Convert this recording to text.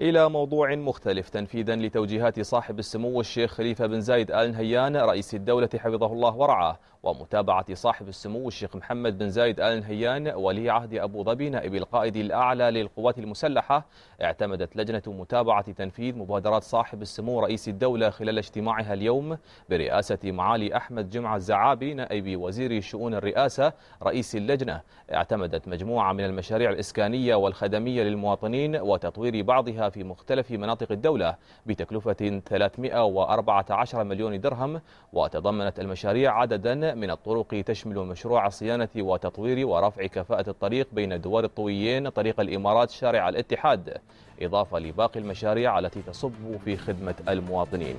إلى موضوع مختلف تنفيذا لتوجيهات صاحب السمو الشيخ خليفة بن زايد آل نهيان رئيس الدولة حفظه الله ورعاه ومتابعة صاحب السمو الشيخ محمد بن زايد آل نهيان ولي عهد أبو ظبي نائب القائد الأعلى للقوات المسلحة اعتمدت لجنة متابعة تنفيذ مبادرات صاحب السمو رئيس الدولة خلال اجتماعها اليوم برئاسة معالي أحمد جمعة الزعابي نائب وزير شؤون الرئاسة رئيس اللجنة اعتمدت مجموعة من المشاريع الإسكانية والخدمية للمواطنين وتطوير بعضها في مختلف مناطق الدولة بتكلفة 314 مليون درهم وتضمنت المشاريع عددا من الطرق تشمل مشروع صيانة وتطوير ورفع كفاءة الطريق بين دوار الطويين طريق الإمارات شارع الاتحاد إضافة لباقي المشاريع التي تصب في خدمة المواطنين